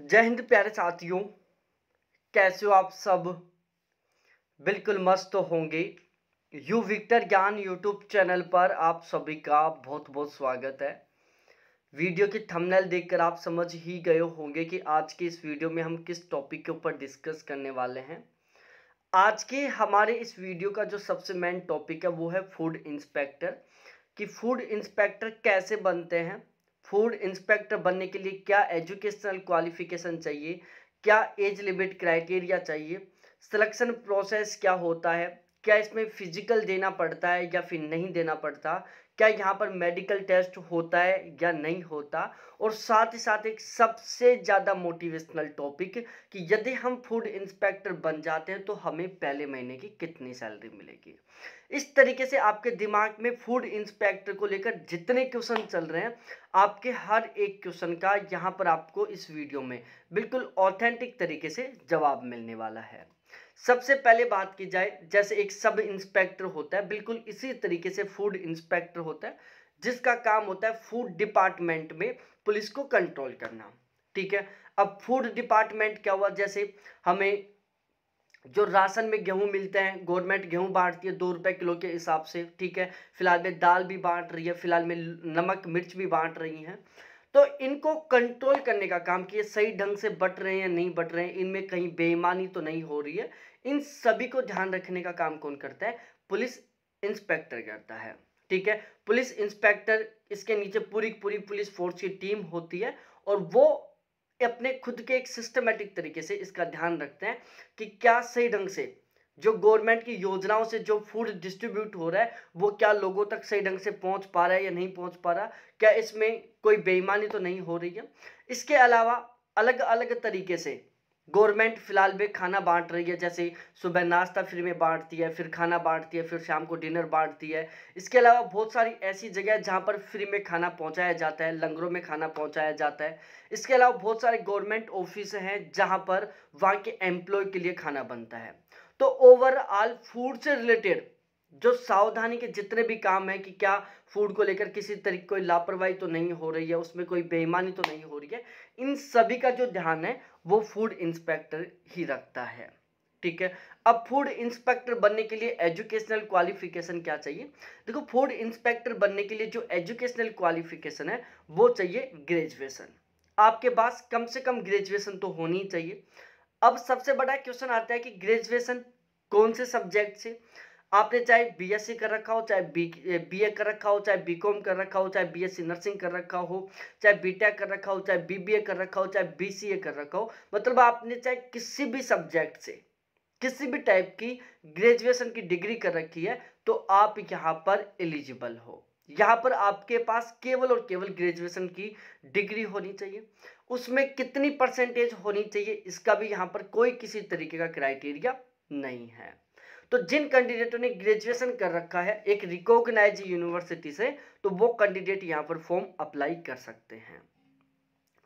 जय हिंद प्यारे साथियों कैसे हो आप सब बिल्कुल मस्त होंगे यू विक्टर ज्ञान यूट्यूब चैनल पर आप सभी का बहुत बहुत स्वागत है वीडियो की थंबनेल देखकर आप समझ ही गए होंगे कि आज के इस वीडियो में हम किस टॉपिक के ऊपर डिस्कस करने वाले हैं आज के हमारे इस वीडियो का जो सबसे मेन टॉपिक है वो है फूड इंस्पेक्टर कि फूड इंस्पेक्टर कैसे बनते हैं फूड इंस्पेक्टर बनने के लिए क्या एजुकेशनल क्वालिफिकेशन चाहिए क्या एज लिमिट क्राइटेरिया चाहिए सिलेक्शन प्रोसेस क्या होता है क्या इसमें फिजिकल देना पड़ता है या फिर नहीं देना पड़ता क्या यहाँ पर मेडिकल टेस्ट होता है या नहीं होता और साथ ही साथ एक सबसे ज़्यादा मोटिवेशनल टॉपिक कि यदि हम फूड इंस्पेक्टर बन जाते हैं तो हमें पहले महीने की कितनी सैलरी मिलेगी इस तरीके से आपके दिमाग में फूड इंस्पेक्टर को लेकर जितने क्वेश्चन चल रहे हैं आपके हर एक क्वेश्चन का यहाँ पर आपको इस वीडियो में बिल्कुल ऑथेंटिक तरीके से जवाब मिलने वाला है सबसे पहले बात की जाए जैसे एक सब इंस्पेक्टर होता है बिल्कुल इसी तरीके से फूड इंस्पेक्टर होता है जिसका काम होता है फूड डिपार्टमेंट में पुलिस को कंट्रोल करना ठीक है अब फूड डिपार्टमेंट क्या हुआ जैसे हमें जो राशन में गेहूं मिलते हैं गवर्नमेंट गेहूं बांटती है दो रुपए किलो के हिसाब से ठीक है फिलहाल में दाल भी बांट रही है फिलहाल में नमक मिर्च भी बांट रही हैं तो इनको कंट्रोल करने का काम किए सही ढंग से बट रहे हैं या नहीं बट रहे हैं इनमें कहीं बेईमानी तो नहीं हो रही है इन सभी को ध्यान रखने का काम कौन करता है पुलिस इंस्पेक्टर करता है ठीक है पुलिस इंस्पेक्टर इसके नीचे पूरी पूरी पुलिस फोर्स की टीम होती है और वो अपने खुद के एक सिस्टमेटिक तरीके से इसका ध्यान रखते हैं कि क्या सही ढंग से जो गवर्नमेंट की योजनाओं से जो फूड डिस्ट्रीब्यूट हो रहा है वो क्या लोगों तक सही ढंग से पहुंच पा रहा है या नहीं पहुंच पा रहा क्या इसमें कोई बेईमानी तो नहीं हो रही है इसके अलावा अलग अलग तरीके से गवर्नमेंट फिलहाल भी खाना बांट रही है जैसे सुबह नाश्ता फ्री में बांटती है फिर खाना बांटती है फिर शाम को डिनर बांटती है इसके अलावा बहुत सारी ऐसी जगह है जहाँ पर फ्री में खाना पहुँचाया जाता है लंगरों में खाना पहुँचाया जाता है इसके अलावा बहुत सारे गवर्नमेंट ऑफिस हैं जहाँ पर वहाँ के एम्प्लॉय के लिए खाना बनता है तो ओवरऑल फूड से रिलेटेड जो सावधानी के जितने भी काम है कि क्या फूड को लेकर किसी तरीके कोई लापरवाही तो नहीं हो रही है उसमें कोई बेईमानी तो नहीं हो रही है इन सभी का जो ध्यान है वो फूड इंस्पेक्टर ही रखता है ठीक है अब फूड इंस्पेक्टर बनने के लिए एजुकेशनल क्वालिफिकेशन क्या चाहिए देखो फूड इंस्पेक्टर बनने के लिए जो एजुकेशनल क्वालिफिकेशन है वो चाहिए ग्रेजुएशन आपके पास कम से कम ग्रेजुएशन तो होनी चाहिए अब सबसे बड़ा क्वेश्चन आता है कि ग्रेजुएशन कौन से सब्जेक्ट से आपने चाहे बीएससी कर रखा हो चाहे बी बीए कर रखा हो चाहे बीकॉम कर रखा हो चाहे बीएससी नर्सिंग कर रखा हो चाहे बीटेक कर रखा हो चाहे बीबीए कर रखा हो चाहे बीसीए कर रखा हो मतलब आपने चाहे किसी भी सब्जेक्ट से किसी भी टाइप की ग्रेजुएशन की डिग्री कर रखी है तो आप यहाँ पर एलिजिबल हो यहाँ पर आपके पास केवल और केवल ग्रेजुएशन की डिग्री होनी चाहिए उसमें कितनी परसेंटेज होनी चाहिए इसका भी यहाँ पर कोई किसी तरीके का क्राइटेरिया नहीं है तो जिन कैंडिडेटों ने ग्रेजुएशन कर रखा है एक रिकॉग्नाइज यूनिवर्सिटी से तो वो कैंडिडेट यहाँ पर फॉर्म अप्लाई कर सकते हैं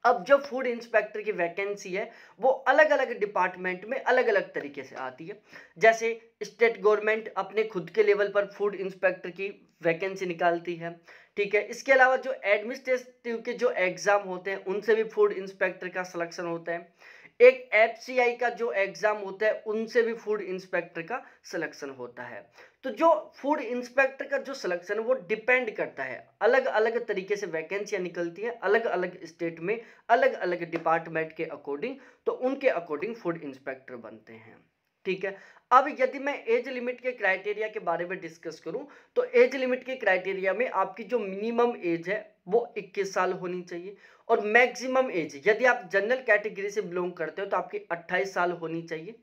अब जो फूड इंस्पेक्टर की वैकेंसी है वो अलग अलग डिपार्टमेंट में अलग अलग तरीके से आती है जैसे स्टेट गवर्नमेंट अपने खुद के लेवल पर फूड इंस्पेक्टर की वैकेंसी निकालती है ठीक है इसके अलावा जो एडमिनिस्ट्रेटिव के जो एग्ज़ाम होते हैं उनसे भी फूड इंस्पेक्टर का सिलेक्शन होता है एक एफ का जो एग्ज़ाम होता है उनसे भी फूड इंस्पेक्टर का सिलेक्शन होता है तो जो फूड इंस्पेक्टर का जो सिलेक्शन है वो डिपेंड करता है अलग अलग तरीके से वैकेंसियां निकलती हैं अलग अलग स्टेट में अलग अलग डिपार्टमेंट के अकॉर्डिंग तो उनके अकॉर्डिंग फूड इंस्पेक्टर बनते हैं ठीक है अब यदि मैं एज लिमिट के क्राइटेरिया के बारे में डिस्कस करूं तो एज लिमिट के क्राइटेरिया में आपकी जो मिनिमम एज है वो 21 साल होनी चाहिए और मैक्सिमम एज यदि आप जनरल कैटेगरी से बिलोंग करते हो तो आपकी 28 साल होनी चाहिए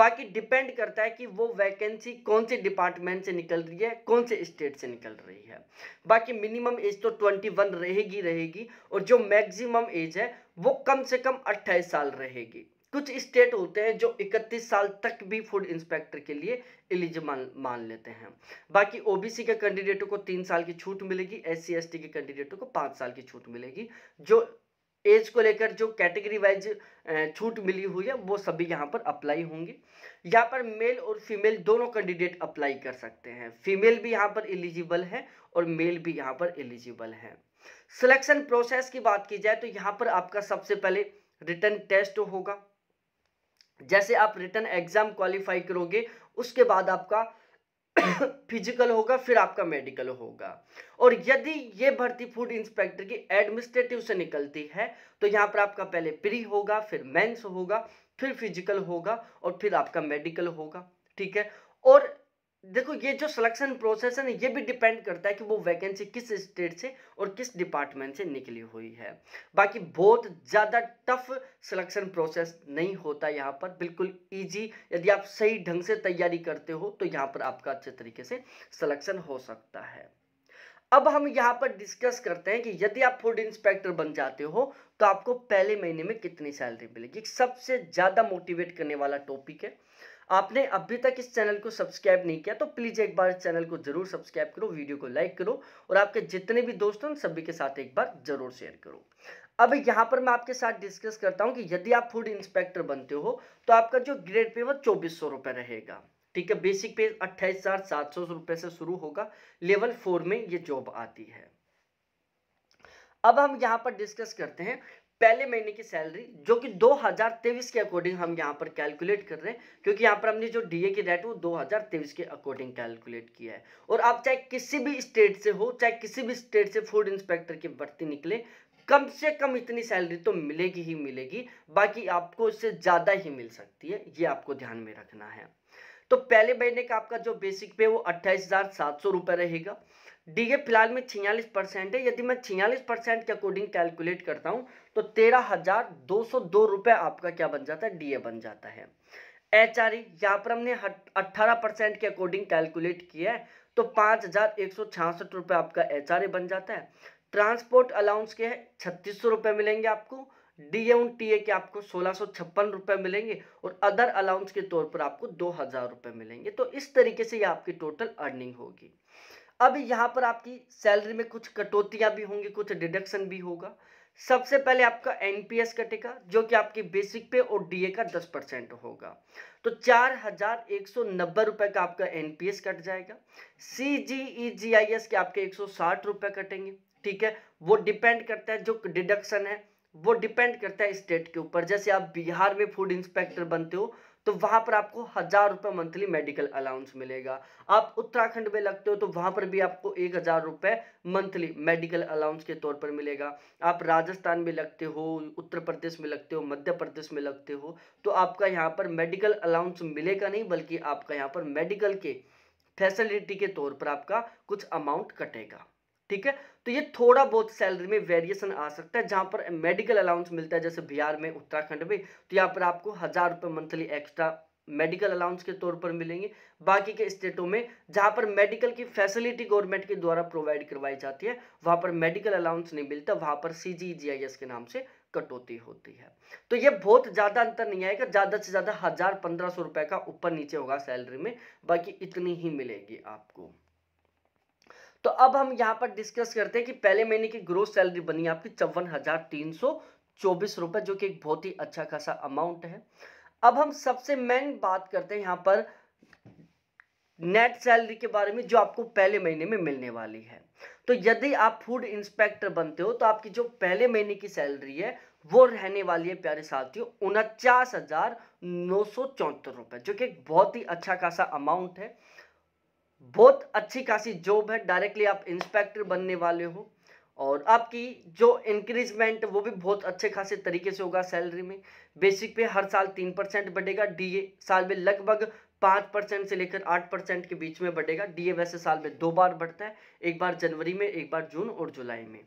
बाकी डिपेंड करता है कि वो वैकेंसी कौन से डिपार्टमेंट से निकल रही है कौन से स्टेट से निकल रही है बाकी मिनिमम एज तो 21 रहेगी रहेगी और जो मैक्सिमम एज है वो कम से कम 28 साल रहेगी कुछ स्टेट होते हैं जो 31 साल तक भी फूड इंस्पेक्टर के लिए एलिजिबल मान लेते हैं बाकी ओबीसी के कैंडिडेटों को तीन साल की छूट मिलेगी एस सी के कैंडिडेटों को पाँच साल की छूट मिलेगी जो एज को लेकर जो कैटेगरी वाइज छूट मिली हुई है वो सभी यहाँ पर अप्लाई होंगी यहाँ पर मेल और फीमेल दोनों कैंडिडेट अप्लाई कर सकते हैं फीमेल भी यहाँ पर एलिजिबल है और मेल भी यहाँ पर एलिजिबल है सिलेक्शन प्रोसेस की बात की जाए तो यहाँ पर आपका सबसे पहले रिटर्न टेस्ट होगा जैसे आप रिटर्न एग्ज़ाम क्वालिफाई करोगे उसके बाद आपका फिजिकल होगा फिर आपका मेडिकल होगा और यदि ये भर्ती फूड इंस्पेक्टर की एडमिनिस्ट्रेटिव से निकलती है तो यहाँ पर आपका पहले प्री होगा फिर मेंस होगा फिर फिजिकल होगा और फिर आपका मेडिकल होगा ठीक है और देखो ये जो सिलेक्शन प्रोसेस है ना ये भी डिपेंड करता है कि वो वैकेंसी किस स्टेट से और किस डिपार्टमेंट से निकली हुई है बाकी बहुत ज़्यादा टफ सिलेक्शन प्रोसेस नहीं होता यहाँ पर बिल्कुल इजी यदि आप सही ढंग से तैयारी करते हो तो यहाँ पर आपका अच्छे तरीके से सिलेक्शन हो सकता है अब हम यहाँ पर डिस्कस करते हैं कि यदि आप फूड इंस्पेक्टर बन जाते हो तो आपको पहले महीने में कितनी सैलरी मिलेगी सबसे ज़्यादा मोटिवेट करने वाला टॉपिक है आपने अभी तक इस चैनल को सब्सक्राइब नहीं किया तो प्लीज़ एक बार चैनल को जरूर सब्सक्राइब करो वीडियो को लाइक करो और आपके जितने भी दोस्त हैं सभी के साथ एक बार जरूर शेयर करो अब यहां पर मैं आपके साथ डिस्कस करता हूं कि यदि आप फूड इंस्पेक्टर बनते हो तो आपका जो ग्रेड पे वो चौबीस सौ रुपए रहेगा ठीक है बेसिक पे अट्ठाईस हजार सात सौ रुपए से शुरू होगा लेवल फोर में ये जॉब आती है अब हम यहाँ पर डिस्कस करते हैं पहले महीने की सैलरी जो कि 2023 के अकॉर्डिंग हम यहाँ पर कैलकुलेट कर रहे हैं क्योंकि यहाँ पर हमने जो डीए की रेट वो 2023 के अकॉर्डिंग कैलकुलेट किया है और आप चाहे किसी भी स्टेट से हो चाहे किसी भी स्टेट से फूड इंस्पेक्टर की भर्ती निकले कम से कम इतनी सैलरी तो मिलेगी ही मिलेगी बाकी आपको इससे ज़्यादा ही मिल सकती है ये आपको ध्यान में रखना है तो पहले महीने का आपका जो बेसिक पे वो अट्ठाईस हज़ार सात सौ रुपये रहेगा डीए फिलहाल में छियालीस परसेंट है यदि मैं छियालीस परसेंट के अकॉर्डिंग कैलकुलेट करता हूं तो तेरह हज़ार दो सौ दो रुपये आपका क्या बन जाता है डीए बन जाता है एच आर ई यहाँ पर हमने अट्ठारह परसेंट के अकॉर्डिंग कैलकुलेट किया है तो पाँच हज़ार एक सौ छियासठ रुपये आपका एच आर ए बन जाता है ट्रांसपोर्ट अलाउंस के है छत्तीस सौ रुपये मिलेंगे आपको डी एम टी ए के आपको सोलह सौ छप्पन रुपए मिलेंगे और अदर अलाउंस के तौर पर आपको दो हज़ार रुपए मिलेंगे तो इस तरीके से ये आपकी टोटल अर्निंग होगी अब यहाँ पर आपकी सैलरी में कुछ कटौतियाँ भी होंगी कुछ डिडक्शन भी होगा सबसे पहले आपका एनपीएस कटेगा जो कि आपके बेसिक पे और डीए का 10 परसेंट होगा तो चार हजार एक सौ नब्बे रुपये का आपका एनपीएस कट जाएगा सी जी ई जी आई एस के आपके एक सौ साठ रुपये कटेंगे ठीक है वो डिपेंड करता है जो डिडक्शन है वो डिपेंड करता है स्टेट के ऊपर जैसे आप बिहार में फूड इंस्पेक्टर बनते हो तो वहाँ पर आपको हज़ार रुपये मंथली मेडिकल अलाउंस मिलेगा आप उत्तराखंड में लगते हो तो वहाँ पर भी आपको एक हज़ार रुपये मंथली मेडिकल अलाउंस के तौर पर मिलेगा आप राजस्थान में लगते हो उत्तर प्रदेश में लगते हो मध्य प्रदेश में लगते हो तो आपका यहाँ पर मेडिकल अलाउंस मिलेगा नहीं बल्कि आपका यहाँ पर मेडिकल के फैसिलिटी के तौर पर आपका कुछ अमाउंट कटेगा ठीक है तो ये थोड़ा बहुत सैलरी में वेरिएशन आ सकता है जहां पर मेडिकल अलाउंस मिलता है जैसे बिहार में उत्तराखंड में तो यहाँ पर आपको हज़ार रुपए मंथली एक्स्ट्रा मेडिकल अलाउंस के तौर पर मिलेंगे बाकी के स्टेटों में जहां पर मेडिकल की फैसिलिटी गवर्नमेंट के द्वारा प्रोवाइड करवाई जाती है वहां पर मेडिकल अलाउंस नहीं मिलता वहाँ पर सी जी जी आई एस के नाम से कटौती होती है तो ये बहुत ज़्यादा अंतर नहीं आएगा ज़्यादा से ज़्यादा हज़ार पंद्रह सौ रुपए का ऊपर नीचे होगा सैलरी में बाकी इतनी ही मिलेगी आपको तो अब हम यहाँ पर डिस्कस करते हैं कि पहले महीने की ग्रोथ सैलरी बनी आपकी चौवन हजार तीन सौ चौबीस रुपए जो कि एक बहुत ही अच्छा खासा अमाउंट है अब हम सबसे मेन बात करते हैं यहाँ पर नेट सैलरी के बारे में जो आपको पहले महीने में मिलने वाली है तो यदि आप फूड इंस्पेक्टर बनते हो तो आपकी जो पहले महीने की सैलरी है वो रहने वाली है प्यारे साथियों उनचास हजार नौ सौ चौहत्तर रुपए जो कि एक बहुत ही अच्छा खासा अमाउंट है बहुत अच्छी खासी जॉब है डायरेक्टली आप इंस्पेक्टर बनने वाले हो और आपकी जो इंक्रीजमेंट वो भी बहुत अच्छे खासे तरीके से होगा सैलरी में बेसिक पे हर साल तीन परसेंट बढ़ेगा डीए साल में लगभग पाँच परसेंट से लेकर आठ परसेंट के बीच में बढ़ेगा डीए वैसे साल में दो बार बढ़ता है एक बार जनवरी में एक बार जून और जुलाई में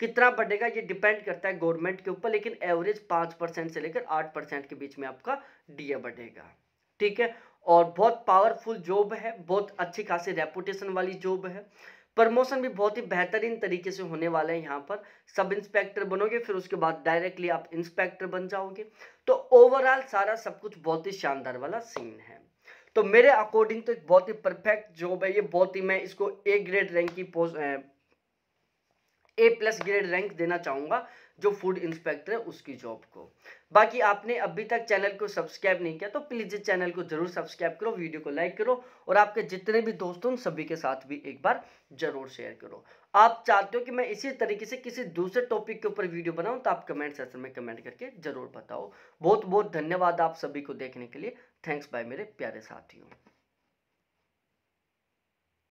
कितना बढ़ेगा ये डिपेंड करता है गवर्नमेंट के ऊपर लेकिन एवरेज पाँच परसेंट से लेकर आठ परसेंट के बीच में आपका डीए बढ़ेगा ठीक है और बहुत पावरफुल जॉब है बहुत अच्छी खासी रेपुटेशन वाली जॉब है प्रमोशन भी बहुत ही बेहतरीन तरीके से होने वाला है यहाँ पर सब इंस्पेक्टर बनोगे फिर उसके बाद डायरेक्टली आप इंस्पेक्टर बन जाओगे तो ओवरऑल सारा सब कुछ बहुत ही शानदार वाला सीन है तो मेरे अकॉर्डिंग तो बहुत ही परफेक्ट जॉब है ये बहुत ही मैं इसको ए ग्रेड रैंक की post A plus grade rank देना चाहूँगा जो फूड इंस्पेक्टर है उसकी जॉब को बाकी आपने अभी तक चैनल को सब्सक्राइब नहीं किया तो प्लीज़ चैनल को जरूर सब्सक्राइब करो वीडियो को लाइक करो और आपके जितने भी दोस्त उन सभी के साथ भी एक बार जरूर शेयर करो आप चाहते हो कि मैं इसी तरीके से किसी दूसरे टॉपिक के ऊपर वीडियो बनाऊं तो आप कमेंट सेक्शन में कमेंट करके जरूर बताओ बहुत बहुत धन्यवाद आप सभी को देखने के लिए थैंक्स बाय मेरे प्यारे साथियों